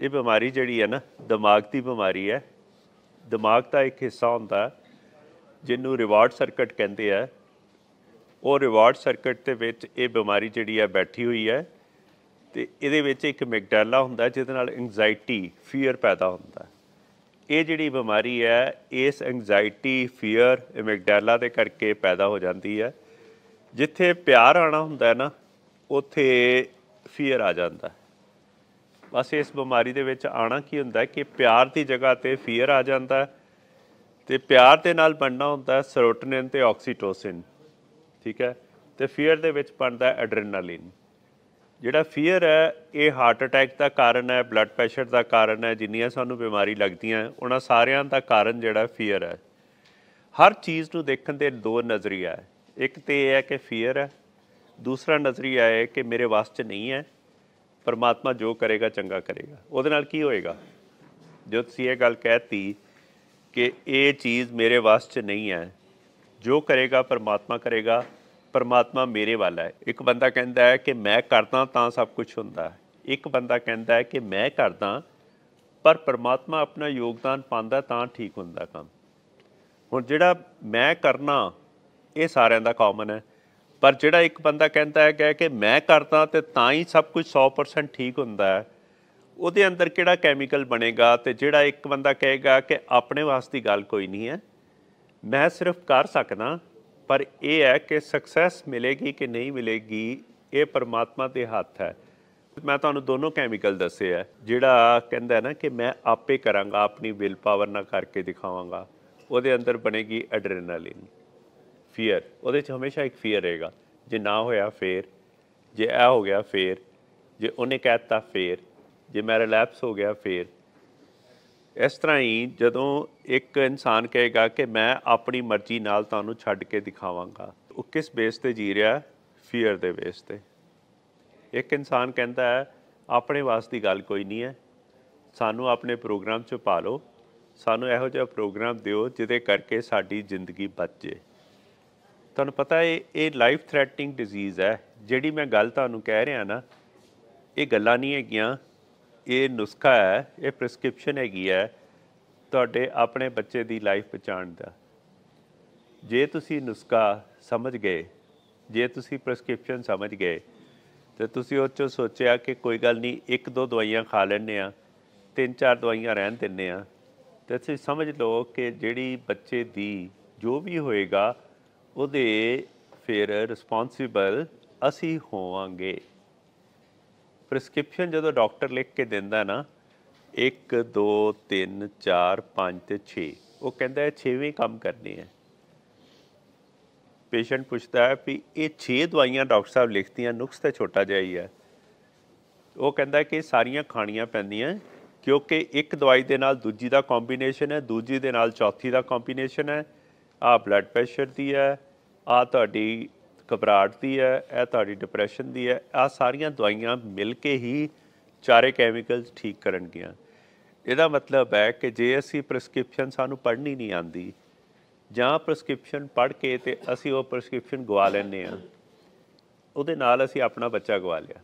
ਇਹ ਬਿਮਾਰੀ ਜਿਹੜੀ ਹੈ ਨਾ ਦਿਮਾਗ ਦੀ ਬਿਮਾਰੀ ਹੈ ਦਿਮਾਗ ਦਾ ਇੱਕ ਹਿੱਸਾ ਹੁੰਦਾ ਜਿਹਨੂੰ ਰਿਵਾਰਡ ਸਰਕਟ ਕਹਿੰਦੇ ਆ ਉਹ ਰਿਵਾਰਡ ਸਰਕਟ ਦੇ ਵਿੱਚ ਇਹ ਬਿਮਾਰੀ ਜਿਹੜੀ ਹੈ ਬੈਠੀ ਹੋਈ ਹੈ ਤੇ ਇਹਦੇ ਵਿੱਚ ਇੱਕ ਮਿਗਡਾਲਾ ਹੁੰਦਾ ਜਿਹਦੇ ਨਾਲ ਐਂਗਜ਼ਾਇਟੀ ਫੀਅਰ ਪੈਦਾ ਹੁੰਦਾ ਇਹ ਜਿਹੜੀ ਬਿਮਾਰੀ ਹੈ ਇਸ ਐਂਗਜ਼ਾਇਟੀ ਫੀਅਰ ਮਿਗਡਾਲਾ ਦੇ ਕਰਕੇ ਪੈਦਾ ਹੋ ਜਾਂਦੀ ਹੈ ਜਿੱਥੇ ਪਿਆਰ ਆਣਾ ਹੁੰਦਾ ਨਾ ਉੱਥੇ ਫੀਅਰ ਆ ਜਾਂਦਾ ਬਸ ਇਸ ਬਿਮਾਰੀ ਦੇ ਵਿੱਚ ਆਣਾ ਕੀ ਹੁੰਦਾ ਕਿ ਪਿਆਰ ਦੀ ਜਗ੍ਹਾ ਤੇ ਫੀਅਰ ਆ ਜਾਂਦਾ ਤੇ ਪਿਆਰ ਦੇ ਨਾਲ ਬਣਨਾ ਹੁੰਦਾ ਸਰੋਟੋਨਿਨ ਤੇ ਆਕਸੀਟੋਸਿਨ ਠੀਕ ਹੈ ਤੇ ਫੀਅਰ ਦੇ ਵਿੱਚ ਬਣਦਾ ਐਡਰੇਨਾਲਿਨ ਜਿਹੜਾ ਫੀਅਰ ਹੈ ਇਹ ਹਾਰਟ ਅਟੈਕ ਦਾ ਕਾਰਨ ਹੈ ਬਲੱਡ ਪ੍ਰੈਸ਼ਰ ਦਾ ਕਾਰਨ ਹੈ ਜਿੰਨੀਆਂ ਸਾਨੂੰ ਬਿਮਾਰੀ ਲੱਗਦੀਆਂ ਉਹਨਾਂ ਸਾਰਿਆਂ ਦਾ ਕਾਰਨ ਜਿਹੜਾ ਫੀਅਰ ਹੈ ਹਰ ਚੀਜ਼ ਨੂੰ ਦੇਖਣ ਦੇ ਦੋ ਨਜ਼ਰੀਆ ਹੈ ਇੱਕ ਤੇ ਇਹ ਹੈ ਕਿ ਫੀਅਰ ਹੈ ਦੂਸਰਾ ਨਜ਼ਰੀਆ ਹੈ ਕਿ ਮੇਰੇ ਵਾਸਤੇ ਨਹੀਂ ਹੈ ਪਰਮਾਤਮਾ ਜੋ ਕਰੇਗਾ ਚੰਗਾ ਕਰੇਗਾ ਉਹਦੇ ਨਾਲ ਕੀ ਹੋਏਗਾ ਜੋ ਤੁਸੀਂ ਇਹ ਗੱਲ ਕਹਿਤੀ ਕਿ ਇਹ ਚੀਜ਼ ਮੇਰੇ ਵਾਸਤੇ ਨਹੀਂ ਹੈ ਜੋ ਕਰੇਗਾ ਪਰਮਾਤਮਾ ਕਰੇਗਾ ਪਰਮਾਤਮਾ ਮੇਰੇ ਵਾਲਾ ਹੈ ਇੱਕ ਬੰਦਾ ਕਹਿੰਦਾ ਹੈ ਕਿ ਮੈਂ ਕਰਦਾ ਤਾਂ ਸਭ ਕੁਝ ਹੁੰਦਾ ਹੈ ਇੱਕ ਬੰਦਾ ਕਹਿੰਦਾ ਹੈ ਕਿ ਮੈਂ ਕਰਦਾ ਪਰ ਪਰਮਾਤਮਾ ਆਪਣਾ ਯੋਗਦਾਨ ਪਾਉਂਦਾ ਤਾਂ ਠੀਕ ਹੁੰਦਾ ਕੰਮ ਹੁਣ ਜਿਹੜਾ ਮੈਂ ਕਰਨਾ ਇਹ ਸਾਰਿਆਂ ਦਾ ਕਾਮਨ ਹੈ ਪਰ ਜਿਹੜਾ ਇੱਕ ਬੰਦਾ ਕਹਿੰਦਾ ਹੈ ਕਿ ਮੈਂ ਕਰਦਾ ਤੇ ਤਾਂ ਹੀ ਸਭ ਕੁਝ 100% ਠੀਕ ਹੁੰਦਾ ਹੈ ਉਹਦੇ ਅੰਦਰ ਕਿਹੜਾ ਕੈਮੀਕਲ ਬਣੇਗਾ ਤੇ ਜਿਹੜਾ ਇੱਕ ਬੰਦਾ ਕਹੇਗਾ ਕਿ ਆਪਣੇ ਵਾਸਤੇ ਗੱਲ ਕੋਈ ਨਹੀਂ ਹੈ ਮੈਂ ਸਿਰਫ ਕਰ ਸਕਦਾ ਪਰ ਇਹ ਹੈ ਕਿ ਸਕਸੈਸ ਮਿਲੇਗੀ ਕਿ ਨਹੀਂ ਮਿਲੇਗੀ ਇਹ ਪਰਮਾਤਮਾ ਦੇ ਹੱਥ ਹੈ ਮੈਂ ਤੁਹਾਨੂੰ ਦੋਨੋਂ ਕੈਮੀਕਲ ਦੱਸੇ ਆ ਜਿਹੜਾ ਕਹਿੰਦਾ ਨਾ ਕਿ ਮੈਂ ਆਪੇ ਕਰਾਂਗਾ ਆਪਣੀ ਵਿਲ ਪਾਵਰ ਨਾਲ ਕਰਕੇ ਦਿਖਾਵਾਂਗਾ ਉਹਦੇ ਅੰਦਰ ਬਣੇਗੀ ਐਡਰੇਨਾਲਿਨ ਫੀਅਰ ਉਹਦੇ 'ਚ ਹਮੇਸ਼ਾ ਇੱਕ ਫੀਅਰ ਰਹੇਗਾ ਜੇ ਨਾ ਹੋਇਆ ਫੇਰ ਜੇ ਇਹ ਹੋ ਗਿਆ ਫੇਰ ਜੇ ਉਹਨੇ ਕਹਿਤਾ ਫੇਰ ਜੇ ਮੈਂ ਰਿਲੈਪਸ ਹੋ ਗਿਆ ਫੇਰ ਇਸ ਤਰ੍ਹਾਂ ਹੀ ਜਦੋਂ ਇੱਕ ਇਨਸਾਨ ਕਹੇਗਾ ਕਿ ਮੈਂ ਆਪਣੀ ਮਰਜ਼ੀ ਨਾਲ ਤੁਹਾਨੂੰ ਛੱਡ ਕੇ ਦਿਖਾਵਾਂਗਾ ਉਹ ਕਿਸ ਬੇਸ ਤੇ ਜੀ ਰਿਹਾ ਫੀਅਰ ਦੇ ਬੇਸ ਤੇ ਇੱਕ ਇਨਸਾਨ ਕਹਿੰਦਾ ਹੈ ਆਪਣੇ ਵਾਸਤੇ ਦੀ ਗੱਲ ਕੋਈ ਨਹੀਂ ਹੈ ਸਾਨੂੰ ਆਪਣੇ ਪ੍ਰੋਗਰਾਮ 'ਚ ਪਾ ਲਓ ਸਾਨੂੰ ਇਹੋ ਜਿਹਾ ਪ੍ਰੋਗਰਾਮ ਦਿਓ ਜਿਹਦੇ ਕਰਕੇ ਸਾਡੀ ਜ਼ਿੰਦਗੀ ਬਚ ਜੇ ਤੁਹਾਨੂੰ ਪਤਾ ਹੈ ਇਹ ਲਾਈਫ ਥ੍ਰੈਟਨਿੰਗ ਡਿਜ਼ੀਜ਼ ਹੈ ਜਿਹੜੀ ਮੈਂ ਗੱਲ ਤੁਹਾਨੂੰ ਕਹਿ ਰਿਹਾ ਨਾ ਇਹ ਗੱਲਾਂ ਨਹੀਂ ਹੈਗੀਆਂ ਇਹ ਨੁਸਖਾ ਹੈ ਇਹ ਪ੍ਰੈਸਕ੍ਰਿਪਸ਼ਨ ਹੈਗੀ ਹੈ ਤੁਹਾਡੇ ਆਪਣੇ ਬੱਚੇ ਦੀ ਲਾਈਫ ਬਚਾਉਣ ਦਾ ਜੇ ਤੁਸੀਂ ਨੁਸਖਾ ਸਮਝ ਗਏ ਜੇ ਤੁਸੀਂ ਪ੍ਰੈਸਕ੍ਰਿਪਸ਼ਨ ਸਮਝ ਗਏ ਤੇ ਤੁਸੀਂ ਉਹ ਚੋਂ ਸੋਚਿਆ ਕਿ ਕੋਈ ਗੱਲ ਨਹੀਂ ਇੱਕ ਦੋ ਦਵਾਈਆਂ ਖਾ ਲੈਣੇ ਆ ਤਿੰਨ ਚਾਰ ਦਵਾਈਆਂ ਰਹਿਣ ਦਿੰਨੇ ਆ ਤੇ ਤੁਸੀਂ ਸਮਝ ਲਓ ਕਿ ਜਿਹੜੀ ਬੱਚੇ ਦੀ ਜੋ ਵੀ ਹੋਏਗਾ ਉਹਦੇ ਫਿਰ ਰਿਸਪੌਂਸਿਬਲ ਅਸੀਂ ਹੋਵਾਂਗੇ ਪ੍ਰਿਸਕ੍ਰਿਪਸ਼ਨ ਜਦੋਂ ਡਾਕਟਰ ਲਿਖ ਕੇ ਦਿੰਦਾ ਨਾ 1 2 3 4 5 ਤੇ 6 ਉਹ ਕਹਿੰਦਾ ਹੈ 6ਵੇਂ ਕੰਮ ਕਰਨੀ ਹੈ ਪੇਸ਼ੈਂਟ ਪੁੱਛਦਾ ਹੈ ਵੀ ਇਹ 6 ਦਵਾਈਆਂ ਡਾਕਟਰ ਸਾਹਿਬ ਲਿਖਤੀਆਂ ਨੁਕਸ ਤਾਂ ਛੋਟਾ ਜਿਹਾ ਹੀ ਹੈ ਉਹ ਕਹਿੰਦਾ ਕਿ ਸਾਰੀਆਂ ਖਾਣੀਆਂ ਪੈਂਦੀਆਂ ਕਿਉਂਕਿ ਇੱਕ ਦਵਾਈ ਦੇ ਨਾਲ ਦੂਜੀ ਦਾ ਕੰਬੀਨੇਸ਼ਨ ਹੈ ਦੂਜੀ ਦੇ ਨਾਲ ਚੌਥੀ ਦਾ ਕੰਬੀਨੇਸ਼ਨ ਹੈ ਆ ਬਲੱਡ ਪ੍ਰੈਸ਼ਰ ਦੀ ਹੈ ਆ ਤੁਹਾਡੀ ਘਬਰਾਹਟ ਦੀ ਹੈ ਇਹ ਤੁਹਾਡੀ ਡਿਪਰੈਸ਼ਨ ਦੀ ਹੈ ਆ ਸਾਰੀਆਂ ਦਵਾਈਆਂ ਮਿਲ ਕੇ ਹੀ ਚਾਰੇ ਕੈਮੀਕਲਸ ਠੀਕ ਕਰਨਗੀਆਂ ਇਹਦਾ ਮਤਲਬ ਹੈ ਕਿ ਜੇ ਅਸੀਂ ਪ੍ਰਸਕ੍ਰਿਪਸ਼ਨ ਸਾਨੂੰ ਪੜ੍ਹਨੀ ਨਹੀਂ ਆਂਦੀ ਜਾਂ ਪ੍ਰਸਕ੍ਰਿਪਸ਼ਨ ਪੜ੍ਹ ਕੇ ਤੇ ਅਸੀਂ ਉਹ ਪ੍ਰਸਕ੍ਰਿਪਸ਼ਨ ਗਵਾ ਲੈਨੇ ਆ ਉਹਦੇ ਨਾਲ ਅਸੀਂ ਆਪਣਾ ਬੱਚਾ ਗਵਾ ਲਿਆ